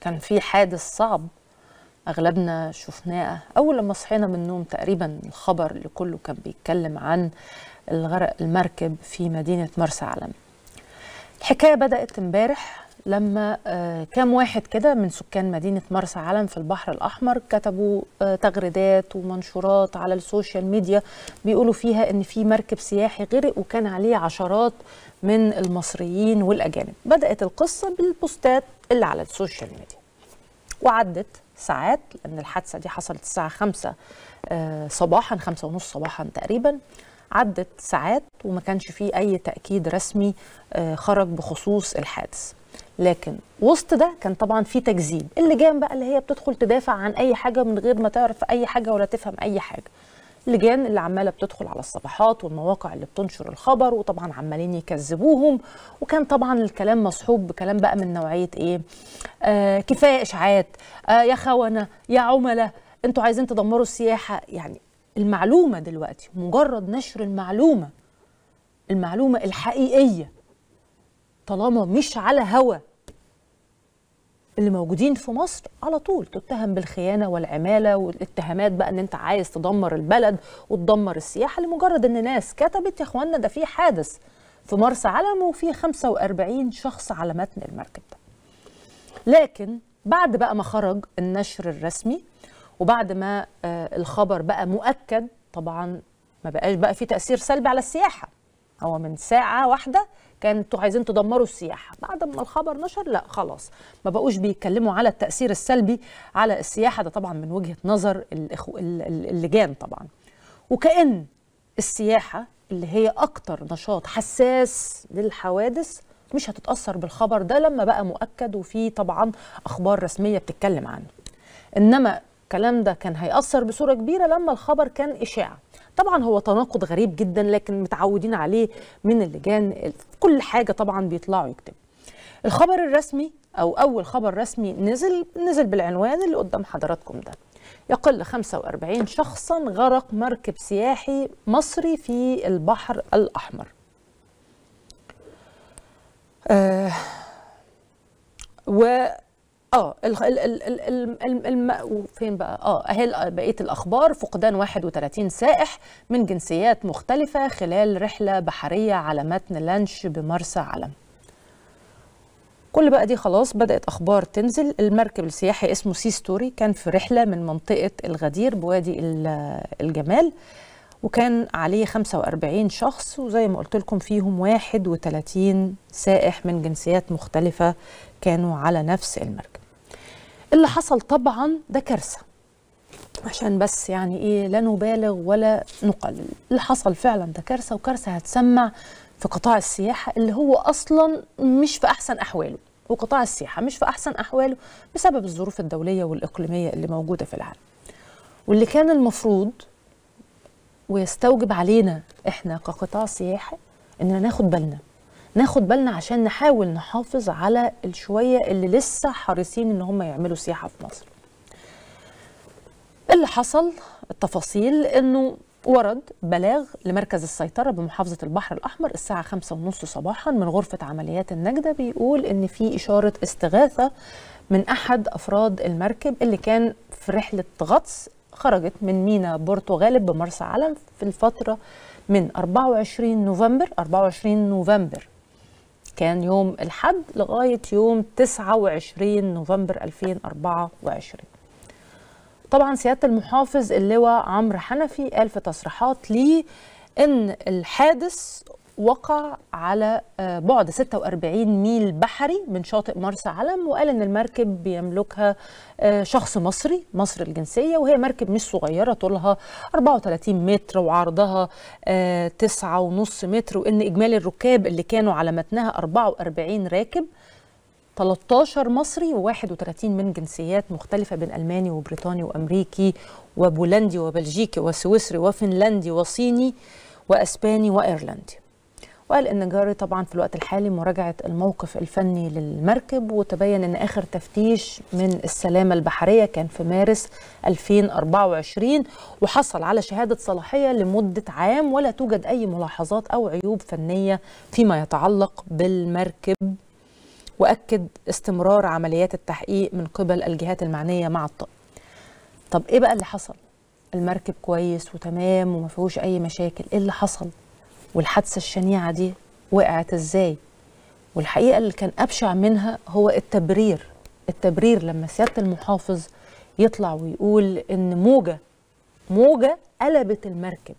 كان في حادث صعب اغلبنا شفناه اول لما صحينا من النوم تقريبا الخبر اللي كله كان بيتكلم عن الغرق المركب في مدينه مرسى علم الحكايه بدات امبارح لما آه، كام واحد كده من سكان مدينة مرسى علم في البحر الأحمر كتبوا آه، تغريدات ومنشورات على السوشيال ميديا بيقولوا فيها إن في مركب سياحي غرق وكان عليه عشرات من المصريين والأجانب بدأت القصة بالبوستات اللي على السوشيال ميديا وعدت ساعات لأن الحادثة دي حصلت الساعة خمسة آه، صباحا خمسة ونص صباحا تقريبا عدت ساعات وما كانش فيه أي تأكيد رسمي خرج بخصوص الحادث لكن وسط ده كان طبعا في تكذيب اللجان بقى اللي هي بتدخل تدافع عن اي حاجه من غير ما تعرف اي حاجه ولا تفهم اي حاجه لجان اللي عماله بتدخل على الصفحات والمواقع اللي بتنشر الخبر وطبعا عمالين يكذبوهم وكان طبعا الكلام مصحوب بكلام بقى من نوعيه ايه آه كفايه اشاعات آه يا خونه يا عملاء انتوا عايزين تدمروا السياحه يعني المعلومه دلوقتي مجرد نشر المعلومه المعلومه الحقيقيه طالما مش على هوا اللي موجودين في مصر على طول تتهم بالخيانه والعماله والاتهامات بقى ان انت عايز تدمر البلد وتدمر السياحه لمجرد ان ناس كتبت يا اخوانا ده في حادث في مرسى علم وفي 45 شخص على متن المركب ده. لكن بعد بقى ما خرج النشر الرسمي وبعد ما آه الخبر بقى مؤكد طبعا ما بقاش بقى في تاثير سلبي على السياحه هو من ساعه واحده كانتوا عايزين تدمروا السياحه بعد ما الخبر نشر لا خلاص ما بقوش بيتكلموا على التاثير السلبي على السياحه ده طبعا من وجهه نظر الإخو... اللجان طبعا وكأن السياحة اللي هي أكتر نشاط حساس للحوادث مش هتتأثر بالخبر ده لما بقى مؤكد وفي طبعا أخبار رسمية بتتكلم عنه إنما الكلام ده كان هيأثر بصورة كبيرة لما الخبر كان إشاعة طبعا هو تناقض غريب جدا لكن متعودين عليه من اللجان كل حاجة طبعا بيطلعوا يكتبوا الخبر الرسمي أو أول خبر رسمي نزل نزل بالعنوان اللي قدام حضراتكم ده يقل 45 شخصا غرق مركب سياحي مصري في البحر الأحمر آه و اه ال ال ال ال ال ال فين بقى اه اهي بقيه الاخبار فقدان 31 سائح من جنسيات مختلفه خلال رحله بحريه على متن لانش بمرسى علم كل بقى دي خلاص بدأت أخبار تنزل المركب السياحي اسمه سي ستوري كان في رحلة من منطقة الغدير بوادي الجمال وكان عليه 45 شخص وزي ما قلت لكم فيهم 31 سائح من جنسيات مختلفة كانوا على نفس المركب اللي حصل طبعا ده كارثة عشان بس يعني ايه لا نبالغ ولا نقلل اللي حصل فعلا ده كارثة وكارثة هتسمع في قطاع السياحة اللي هو أصلا مش في أحسن أحواله وقطاع السياحة مش في أحسن أحواله بسبب الظروف الدولية والإقليمية اللي موجودة في العالم واللي كان المفروض ويستوجب علينا احنا كقطاع سياحي اننا ناخد بالنا ناخد بالنا عشان نحاول نحافظ على الشويه اللي لسه حريصين ان هم يعملوا سياحه في مصر اللي حصل التفاصيل انه ورد بلاغ لمركز السيطرة بمحافظة البحر الأحمر الساعة 5:30 صباحا من غرفة عمليات النجدة بيقول إن في إشارة استغاثة من أحد أفراد المركب اللي كان في رحلة غطس خرجت من مينا بورتو غالب بمرسى علم في الفترة من 24 نوفمبر 24 نوفمبر كان يوم الحد لغاية يوم 29 نوفمبر 2024 طبعا سيادة المحافظ اللواء عمرو حنفي قال في تصريحات ليه ان الحادث وقع على آه، بعد 46 ميل بحري من شاطئ مرسى علم وقال ان المركب بيملكها آه، شخص مصري مصري الجنسيه وهي مركب مش صغيره طولها 34 متر وعرضها 9.5 آه، متر وان اجمالي الركاب اللي كانوا على متنها 44 راكب 13 مصري و31 من جنسيات مختلفة بين ألماني وبريطاني وأمريكي وبولندي وبلجيكي وسويسري وفنلندي وصيني وأسباني وأيرلندي وقال ان جاري طبعا في الوقت الحالي مراجعه الموقف الفني للمركب وتبين ان اخر تفتيش من السلامه البحريه كان في مارس 2024 وحصل على شهاده صلاحيه لمده عام ولا توجد اي ملاحظات او عيوب فنيه فيما يتعلق بالمركب واكد استمرار عمليات التحقيق من قبل الجهات المعنيه مع الطاقم طب ايه بقى اللي حصل المركب كويس وتمام وما فيهوش اي مشاكل ايه اللي حصل والحادثة الشنيعة دي وقعت إزاي والحقيقة اللي كان أبشع منها هو التبرير التبرير لما سيادة المحافظ يطلع ويقول إن موجة موجة قلبت المركب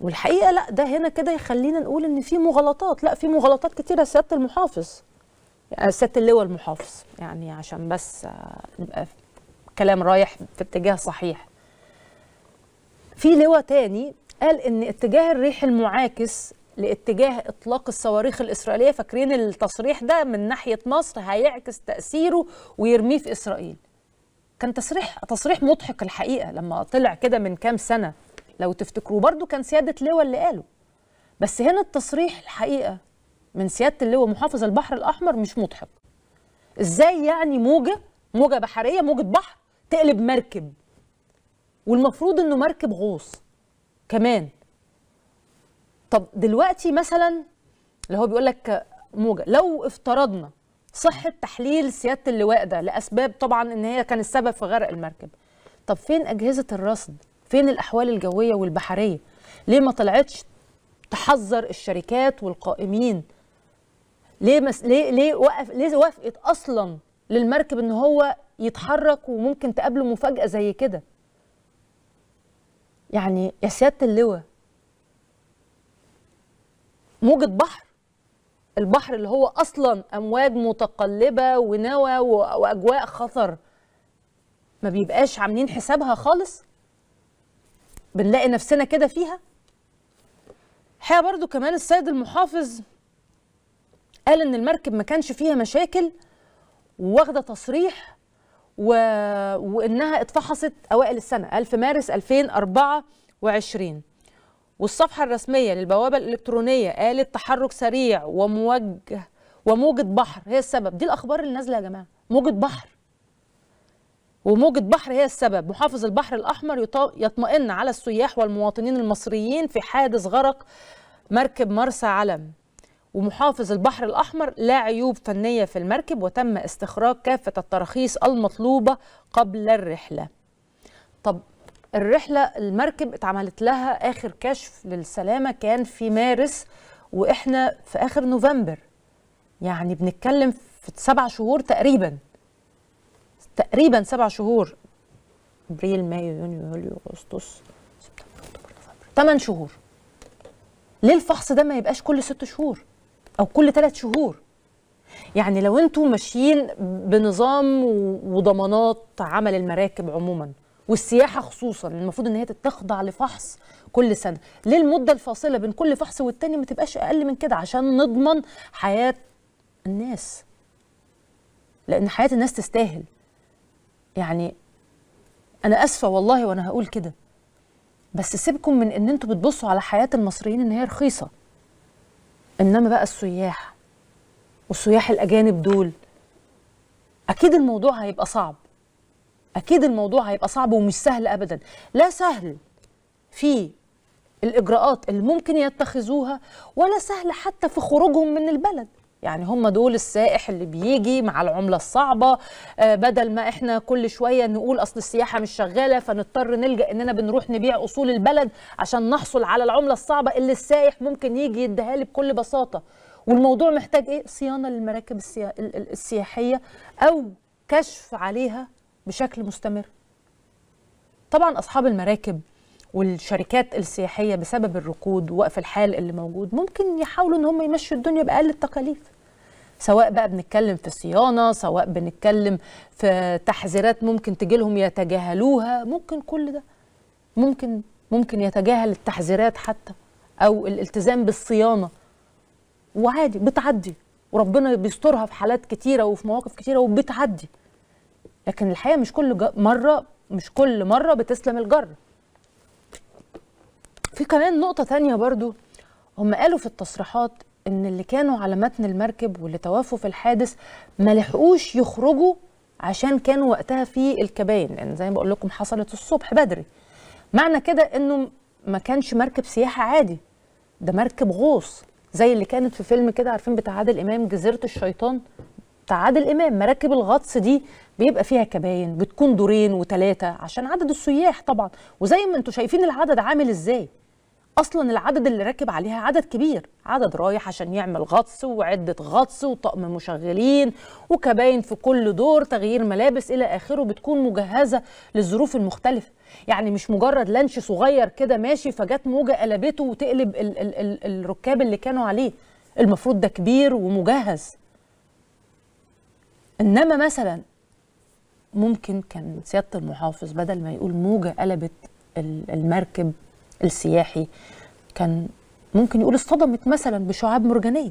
والحقيقه لا ده هنا كده يخلينا نقول ان في مغالطات لا في مغالطات كتيره سياده المحافظ سياده اللواء المحافظ يعني عشان بس كلام رايح في اتجاه صحيح في لواء تاني قال ان اتجاه الريح المعاكس لاتجاه اطلاق الصواريخ الاسرائيليه فاكرين التصريح ده من ناحيه مصر هيعكس تاثيره ويرميه في اسرائيل كان تصريح تصريح مضحك الحقيقه لما طلع كده من كام سنه لو تفتكروا برضو كان سياده لواء اللي قاله بس هنا التصريح الحقيقه من سياده اللواء محافظ البحر الاحمر مش مضحك ازاي يعني موجه موجه بحريه موجه بحر تقلب مركب والمفروض انه مركب غوص كمان طب دلوقتي مثلا اللي هو بيقول لك موجه لو افترضنا صحه تحليل سياده اللواء ده لاسباب طبعا ان هي كان السبب في غرق المركب طب فين اجهزه الرصد فين الاحوال الجويه والبحريه ليه ما طلعتش تحذر الشركات والقائمين ليه مس... ليه ليه وقف ليه وافقت اصلا للمركب ان هو يتحرك وممكن تقابله مفاجاه زي كده يعني يا سياده اللواء موجة بحر البحر اللي هو اصلا امواج متقلبه ونوى واجواء خطر ما بيبقاش عاملين حسابها خالص بنلاقي نفسنا كده فيها الحقيقه برضو كمان السيد المحافظ قال ان المركب ما كانش فيها مشاكل واخده تصريح و... وانها اتفحصت اوائل السنه 1000 مارس 2024 والصفحه الرسميه للبوابه الالكترونيه قالت تحرك سريع وموجه وموجه بحر هي السبب دي الاخبار اللي نازله يا جماعه موجه بحر وموجة بحر هي السبب محافظ البحر الأحمر يطمئن على السياح والمواطنين المصريين في حادث غرق مركب مرسى علم ومحافظ البحر الأحمر لا عيوب فنية في المركب وتم استخراج كافة التراخيص المطلوبة قبل الرحلة طب الرحلة المركب اتعملت لها آخر كشف للسلامة كان في مارس وإحنا في آخر نوفمبر يعني بنتكلم في سبع شهور تقريبا تقريبا سبع شهور ابريل مايو يونيو يوليو اغسطس سبتمبر اكتوبر نوفمبر 8 شهور ليه الفحص ده ما يبقاش كل ست شهور او كل ثلاث شهور يعني لو انتم ماشيين بنظام وضمانات عمل المراكب عموما والسياحه خصوصا المفروض ان هي تخضع لفحص كل سنه ليه المده الفاصله بين كل فحص والتاني ما تبقاش اقل من كده عشان نضمن حياه الناس لان حياه الناس تستاهل يعني انا اسفه والله وانا هقول كده بس سيبكم من ان انتوا بتبصوا على حياه المصريين ان هي رخيصه انما بقى السياح والسياح الاجانب دول اكيد الموضوع هيبقى صعب اكيد الموضوع هيبقى صعب ومش سهل ابدا لا سهل في الاجراءات اللي ممكن يتخذوها ولا سهل حتى في خروجهم من البلد يعني هم دول السائح اللي بيجي مع العمله الصعبه آه، بدل ما احنا كل شويه نقول اصل السياحه مش شغاله فنضطر نلجا اننا بنروح نبيع اصول البلد عشان نحصل على العمله الصعبه اللي السائح ممكن يجي يديها لي بكل بساطه والموضوع محتاج ايه صيانه للمراكب السياحيه او كشف عليها بشكل مستمر طبعا اصحاب المراكب والشركات السياحيه بسبب الركود ووقف الحال اللي موجود ممكن يحاولوا ان هم يمشوا الدنيا باقل التكاليف سواء بقى بنتكلم في صيانه سواء بنتكلم في تحذيرات ممكن تجيلهم يتجاهلوها ممكن كل ده ممكن ممكن يتجاهل التحذيرات حتى او الالتزام بالصيانه وعادي بتعدي وربنا بيسترها في حالات كتيره وفي مواقف كتيره وبتعدي لكن الحقيقه مش كل مره مش كل مره بتسلم الجره في كمان نقطه تانية برضو هم قالوا في التصريحات ان اللي كانوا على متن المركب واللي توفوا في الحادث ما لحقوش يخرجوا عشان كانوا وقتها في الكباين لان زي ما بقول لكم حصلت الصبح بدري معنى كده انه ما كانش مركب سياحه عادي ده مركب غوص زي اللي كانت في فيلم كده عارفين بتاع عادل امام جزيره الشيطان بتاع عادل امام مراكب الغطس دي بيبقى فيها كباين بتكون دورين وثلاثه عشان عدد السياح طبعا وزي ما انتم شايفين العدد عامل ازاي اصلا العدد اللي راكب عليها عدد كبير عدد رايح عشان يعمل غطس وعده غطس وطقم مشغلين وكباين في كل دور تغيير ملابس الى اخره بتكون مجهزه للظروف المختلفه يعني مش مجرد لانش صغير كده ماشي فجت موجه قلبته وتقلب ال ال ال الركاب اللي كانوا عليه المفروض ده كبير ومجهز انما مثلا ممكن كان سياده المحافظ بدل ما يقول موجه قلبت المركب السياحي كان ممكن يقول اصطدمت مثلا بشعاب مرجانيه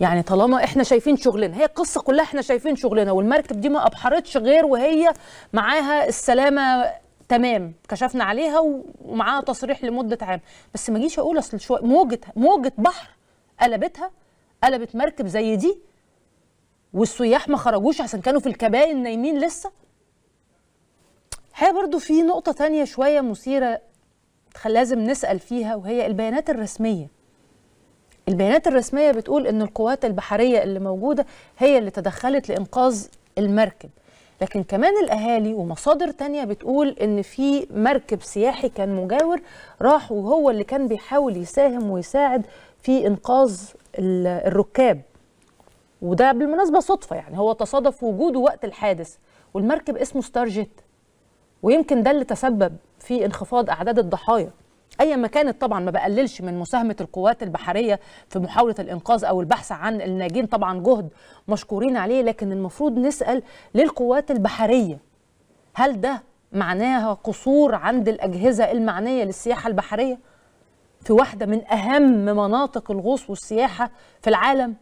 يعني طالما احنا شايفين شغلنا هي القصه كلها احنا شايفين شغلنا والمركب دي ما ابحرتش غير وهي معاها السلامه تمام كشفنا عليها ومعاها تصريح لمده عام بس ما جيش اقول اصل شويه موجه موجه بحر قلبتها قلبت مركب زي دي والسياح ما خرجوش عشان كانوا في الكباين نايمين لسه هي برضو في نقطه تانية شويه مثيره لازم نسأل فيها وهي البيانات الرسمية البيانات الرسمية بتقول أن القوات البحرية اللي موجودة هي اللي تدخلت لإنقاذ المركب لكن كمان الأهالي ومصادر تانية بتقول أن في مركب سياحي كان مجاور راح وهو اللي كان بيحاول يساهم ويساعد في إنقاذ الركاب وده بالمناسبة صدفة يعني هو تصادف وجوده وقت الحادث والمركب اسمه ستار جيت ويمكن ده اللي تسبب في انخفاض اعداد الضحايا ايا ما كانت طبعا ما بقللش من مساهمه القوات البحريه في محاوله الانقاذ او البحث عن الناجين طبعا جهد مشكورين عليه لكن المفروض نسال للقوات البحريه هل ده معناها قصور عند الاجهزه المعنيه للسياحه البحريه في واحده من اهم مناطق الغوص والسياحه في العالم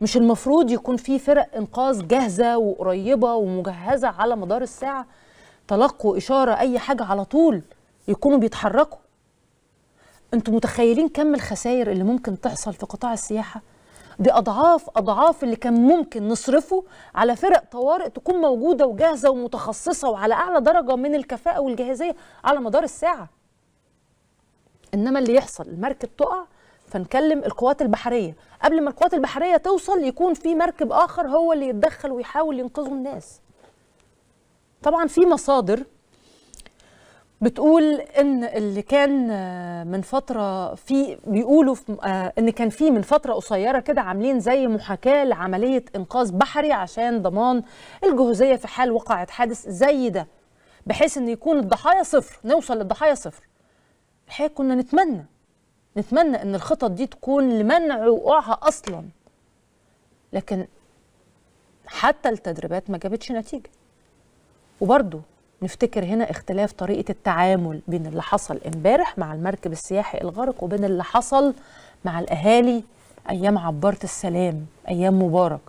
مش المفروض يكون في فرق انقاذ جاهزه وقريبه ومجهزه على مدار الساعه تلقوا اشاره اي حاجه على طول يكونوا بيتحركوا أنتم متخيلين كم الخسائر اللي ممكن تحصل في قطاع السياحه دي اضعاف اضعاف اللي كان ممكن نصرفه على فرق طوارئ تكون موجوده وجاهزه ومتخصصه وعلى اعلى درجه من الكفاءه والجاهزيه على مدار الساعه انما اللي يحصل المركب تقع فنكلم القوات البحريه قبل ما القوات البحريه توصل يكون في مركب اخر هو اللي يتدخل ويحاول ينقذوا الناس طبعا في مصادر بتقول ان اللي كان من فتره في بيقولوا آه، ان كان في من فتره قصيره كده عاملين زي محاكاه لعمليه انقاذ بحري عشان ضمان الجهوزيه في حال وقعت حادث زي ده بحيث ان يكون الضحايا صفر نوصل للضحايا صفر الحقيقه كنا نتمنى نتمنى ان الخطط دي تكون لمنع وقوعها اصلا لكن حتى التدريبات ما جابتش نتيجه وبرضه نفتكر هنا اختلاف طريقة التعامل بين اللي حصل امبارح مع المركب السياحي الغرق وبين اللي حصل مع الأهالي أيام عبارة السلام أيام مبارك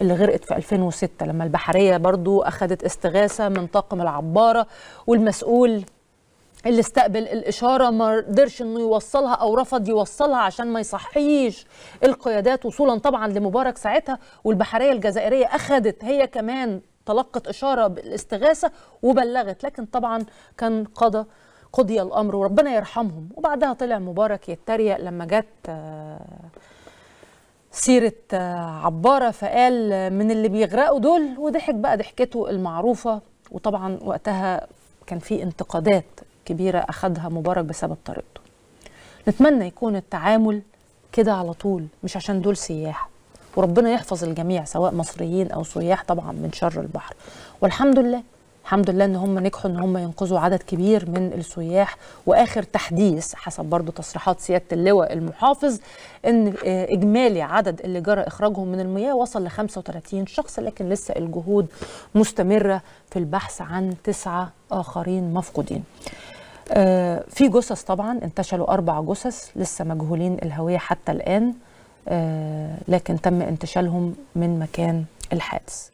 اللي غرقت في 2006 لما البحرية برضو أخذت استغاثة من طاقم العبارة والمسؤول اللي استقبل الإشارة ما قدرش إنه يوصلها أو رفض يوصلها عشان ما يصحيش القيادات وصولا طبعا لمبارك ساعتها والبحرية الجزائرية أخذت هي كمان تلقت إشارة بالاستغاثة وبلغت لكن طبعا كان قضى قضي الأمر وربنا يرحمهم وبعدها طلع مبارك يتريق لما جت آه، سيرة آه، عبارة فقال آه، من اللي بيغرقوا دول وضحك بقى ضحكته المعروفة وطبعا وقتها كان في انتقادات كبيرة اخذها مبارك بسبب طريقته نتمنى يكون التعامل كده على طول مش عشان دول سياح وربنا يحفظ الجميع سواء مصريين او سياح طبعا من شر البحر والحمد لله الحمد لله ان هم نجحوا ان هم ينقذوا عدد كبير من السياح واخر تحديث حسب برضو تصريحات سياده اللواء المحافظ ان آه، اجمالي عدد اللي جرى اخراجهم من المياه وصل ل 35 شخص لكن لسه الجهود مستمره في البحث عن تسعه اخرين مفقودين آه، في جثث طبعا انتشلوا اربع جثث لسه مجهولين الهويه حتى الان آه، لكن تم انتشالهم من مكان الحادث